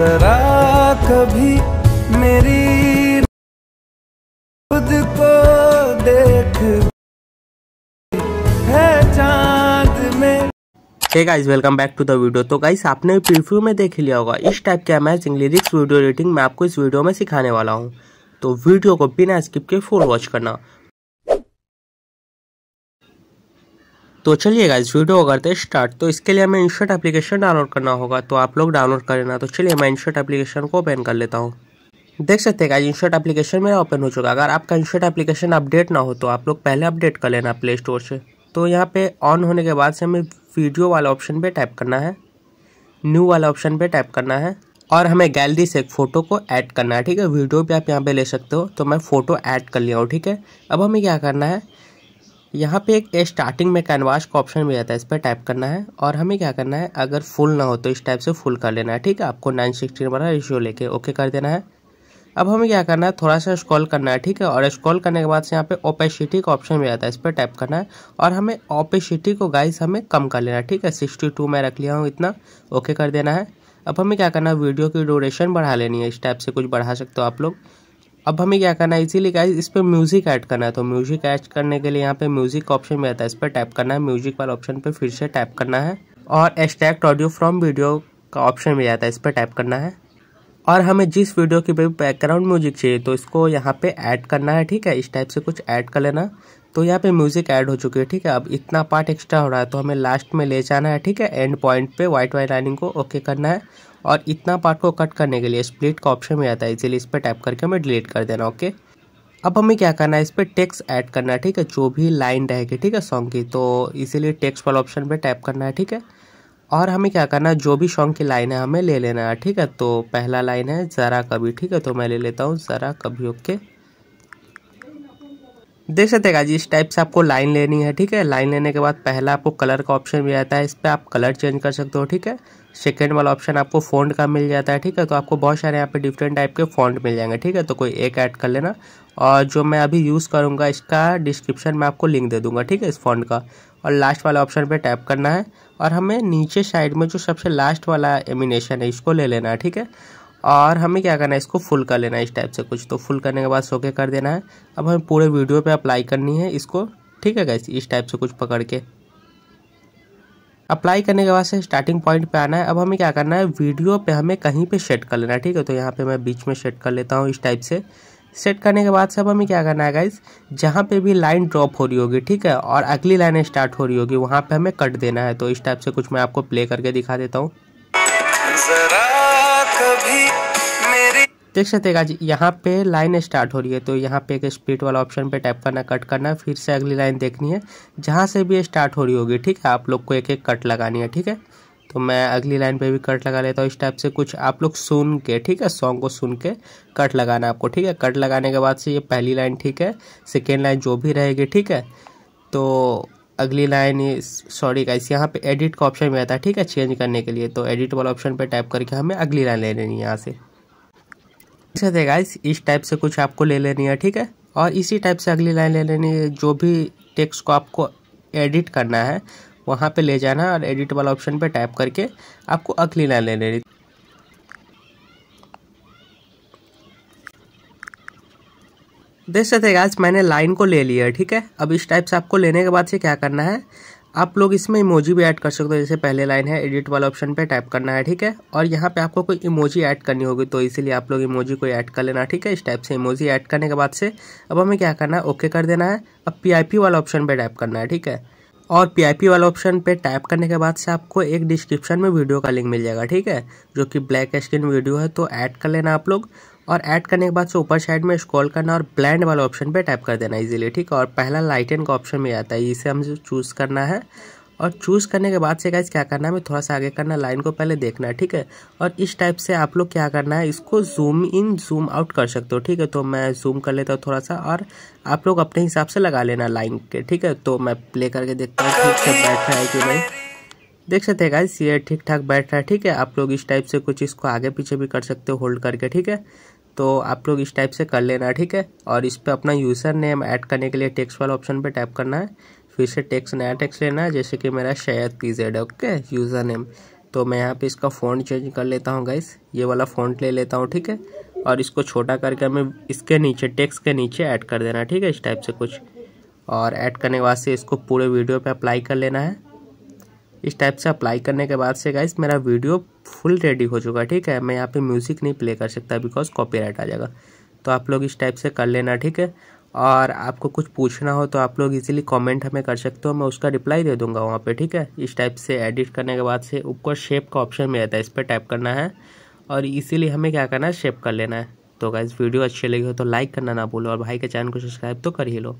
जरा कभी मेरी खुद को देख है चांद hey guys welcome back to the video तो गाइस आपने प्रीव्यू में देख लिया होगा इस टाइप के अमेजिंग लिरिक्स वीडियो रेटिंग मैं आपको इस वीडियो में सिखाने वाला हूं तो वीडियो को बिना स्किप के फुल वॉच करना तो चलिए इस वीडियो को करते हैं स्टार्ट तो इसके लिए हमें इंशर्ट एप्लीकेशन डाउनलोड करना होगा तो आप लोग डाउनलोड कर लेना तो चलिए मैं इंशर्ट एप्लीकेशन को ओपन कर लेता हूँ देख सकते हैं गाइज इंशर्ट एप्लीकेशन मेरा ओपन हो चुका अगर आपका इंशर्ट एप्लीकेशन अपडेट ना हो तो आप लोग पहले अपडेट कर लेना प्ले स्टोर से तो यहाँ पर ऑन होने के बाद से हमें वीडियो वाला ऑप्शन पर टाइप करना है न्यू वाला ऑप्शन पर टाइप करना है और हमें गैलरी से एक फ़ोटो को ऐड करना है ठीक है वीडियो भी आप यहाँ पे ले सकते हो तो मैं फ़ोटो ऐड कर लिया हूँ ठीक है अब हमें क्या करना है यहाँ पे एक स्टार्टिंग में कैनवास का ऑप्शन मिल जाता है इस पर टाइप करना है और हमें क्या करना है अगर फुल ना हो तो इस टाइप से फुल कर लेना है ठीक है आपको नाइन सिक्सटीन वाला रेशियो लेके ओके कर देना है अब हमें क्या करना है थोड़ा सा स्क्रॉल करना है ठीक है और स्क्रॉल करने के बाद से यहाँ पे ओपेसिटी का ऑप्शन मिल जाता है इस पर टाइप करना है और हमें ओपेसिटी को गाइस हमें कम कर लेना है ठीक है सिक्सटी टू में रख लिया हूँ इतना ओके कर देना है अब हमें क्या करना है वीडियो की ड्यूरेशन बढ़ा लेनी है इस टाइप से कुछ बढ़ा सकते हो आप लोग अब हमें क्या करना है इसीलिए गाइज इस पर म्यूज़िक ऐड करना है तो म्यूज़िक ऐड करने के लिए यहाँ पे म्यूज़िक ऑप्शन में आता है इस पर टैप करना है म्यूज़िक वाले ऑप्शन पे फिर से टैप करना है और एक्सट्रैक्ट ऑडियो फ्रॉम वीडियो का ऑप्शन मिल जाता है इस पर टैप करना है और हमें जिस वीडियो की बैकग्राउंड म्यूजिक चाहिए तो इसको यहाँ पे ऐड करना है ठीक है इस टाइप से कुछ ऐड कर लेना तो यहाँ पे म्यूज़िक ऐड हो चुकी है ठीक है अब इतना पार्ट एक्स्ट्रा हो रहा है तो हमें लास्ट में ले जाना है ठीक है एंड पॉइंट पे व्हाइट वाइट लाइनिंग को ओके करना है और इतना पार्ट को कट करने के लिए स्प्लिट का ऑप्शन भी आता है इसीलिए इस पर टाइप करके हमें डिलीट कर देना ओके अब हमें क्या करना है इस पर टेक्स्ट ऐड करना है ठीक है जो भी लाइन रहेगी ठीक है सॉन्ग की तो इसीलिए टेक्स्ट वाला ऑप्शन पर टाइप करना है ठीक है और हमें क्या करना है जो भी सॉन्ग की लाइन है हमें ले लेना है ठीक है तो पहला लाइन है ज़रा कभी ठीक है तो मैं ले लेता हूँ ज़रा कभी ओके देख सकते हैं जी इस टाइप से आपको लाइन लेनी है ठीक है लाइन लेने के बाद पहला आपको कलर का ऑप्शन मिल जाता है इस पर आप कलर चेंज कर सकते हो ठीक है सेकेंड वाला ऑप्शन आपको फ़ॉन्ट का मिल जाता है ठीक है तो आपको बहुत सारे यहाँ पे डिफरेंट टाइप के फ़ॉन्ट मिल जाएंगे ठीक है तो कोई एक ऐड कर लेना और जो मैं अभी यूज़ करूँगा इसका डिस्क्रिप्शन में आपको लिंक दे दूँगा ठीक है इस फ़ॉन्ट का और लास्ट वाला ऑप्शन पर टैप करना है और हमें नीचे साइड में जो सबसे लास्ट वाला एमिनेशन है इसको ले लेना है ठीक है और हमें क्या करना है इसको फुल कर लेना है इस टाइप से कुछ तो फुल करने के बाद सोके कर देना है अब हमें पूरे वीडियो पे अप्लाई करनी है इसको ठीक है गैस इस टाइप से कुछ पकड़ के अप्लाई करने के बाद से स्टार्टिंग पॉइंट पे आना है अब हमें क्या करना है वीडियो पे हमें कहीं पे सेट कर लेना है ठीक है तो यहाँ पे मैं बीच में सेट कर लेता हूँ इस टाइप से सेट करने के बाद से अब हमें क्या करना है गाइज जहाँ पे भी लाइन ड्रॉप हो रही होगी ठीक है और अगली लाइन स्टार्ट हो रही होगी वहाँ पे हमें कट देना है तो इस टाइप से कुछ मैं आपको प्ले करके दिखा देता हूँ देख सकते हैं गाजी यहाँ पे लाइन स्टार्ट हो रही है तो यहाँ पे एक स्पीड वाला ऑप्शन पे टाइप करना कट करना फिर से अगली लाइन देखनी है जहाँ से भी स्टार्ट हो रही होगी ठीक है आप लोग को एक एक कट लगानी है ठीक है तो मैं अगली लाइन पे भी कट लगा लेता हूँ इस टाइप से कुछ आप लोग सुन के ठीक है सॉन्ग को सुन के कट लगाना आपको ठीक है कट लगाने के बाद से ये पहली लाइन ठीक है सेकेंड लाइन जो भी रहेगी ठीक है तो अगली लाइन सॉरी का इस यहाँ पे एडिट का ऑप्शन भी आता है ठीक है चेंज करने के लिए तो एडिट वाला ऑप्शन पे टाइप करके हमें अगली लाइन ले लेनी है यहाँ से ठीक गाइस इस टाइप से कुछ आपको ले लेनी है ठीक है और इसी टाइप से अगली लाइन ले लेनी है जो भी टेक्स्ट को आपको एडिट करना है वहाँ पे ले जाना है और एडिट वाला ऑप्शन पे टाइप करके आपको अगली लाइन ले लेनी देख सकते गाइस मैंने लाइन को ले लिया ठीक है अब इस टाइप से आपको लेने के बाद से क्या करना है आप लोग इसमें इमोजी भी ऐड कर सकते हो जैसे पहले लाइन है एडिट वाला ऑप्शन पे टाइप करना है ठीक है और यहाँ पे आपको कोई इमोजी ऐड करनी होगी तो इसीलिए आप लोग इमोजी को ऐड कर लेना ठीक है इस टाइप से इमोजी ऐड करने के बाद से अब हमें क्या करना है ओके कर देना है अब पी वाला ऑप्शन पर टाइप करना है ठीक है और पी वाला ऑप्शन पे टाइप करने के बाद से आपको एक डिस्क्रिप्शन में वीडियो का लिंक मिल जाएगा ठीक है जो कि ब्लैक स्क्रीन वीडियो है तो ऐड कर लेना आप लोग और ऐड करने के बाद से ऊपर साइड में स्क्रॉल करना और ब्लैंड वाला ऑप्शन पे टैप कर देना इजीली ठीक है और पहला लाइटन का ऑप्शन में आता है इसे हमसे चूज़ करना है और चूज़ करने के बाद से गाइज क्या करना है हमें थोड़ा सा आगे करना लाइन को पहले देखना है ठीक है और इस टाइप से आप लोग क्या करना है इसको जूम इन जूम आउट कर सकते हो ठीक है तो मैं जूम कर लेता हूँ थोड़ा सा और आप लोग अपने हिसाब से लगा लेना लाइन के ठीक है तो मैं प्ले करके देखता हूँ ठीक से बैठ रहा है कि नहीं देख सकते हैं गाइस ये ठीक ठाक बैठ रहा है ठीक है आप लोग इस टाइप से कुछ इसको आगे पीछे भी कर सकते हो होल्ड करके ठीक है तो आप लोग इस टाइप से कर लेना ठीक है और इस पर अपना यूज़र नेम ऐड करने के लिए टेक्स्ट वाला ऑप्शन पे टाइप करना है फिर से टेक्स्ट नया टेक्स्ट लेना है जैसे कि मेरा शायद पीजेड है ओके यूज़र नेम तो मैं यहाँ पे इसका फ़ॉन्ट चेंज कर लेता हूँ गाइस ये वाला फ़ॉन्ट ले लेता हूँ ठीक है और इसको छोटा करके हमें इसके नीचे टेक्स के नीचे ऐड कर देना ठीक है इस टाइप से कुछ और ऐड करने के बाद से इसको पूरे वीडियो पे अप्लाई कर लेना है इस टाइप से अप्लाई करने के बाद से गाइस मेरा वीडियो फुल रेडी हो चुका ठीक है मैं यहाँ पे म्यूज़िक नहीं प्ले कर सकता बिकॉज कॉपीराइट आ जाएगा तो आप लोग इस टाइप से कर लेना ठीक है और आपको कुछ पूछना हो तो आप लोग इजीली कमेंट हमें कर सकते हो मैं उसका रिप्लाई दे दूंगा वहाँ पे ठीक है इस टाइप से एडिट करने के बाद से ऊपर शेप का ऑप्शन मिल जाता है इस पर टाइप करना है और इसीलिए हमें क्या करना है शेप कर लेना है तो गाइज वीडियो अच्छी लगी हो तो लाइक करना ना भूलो और भाई के चैनल को सब्सक्राइब तो कर ही लो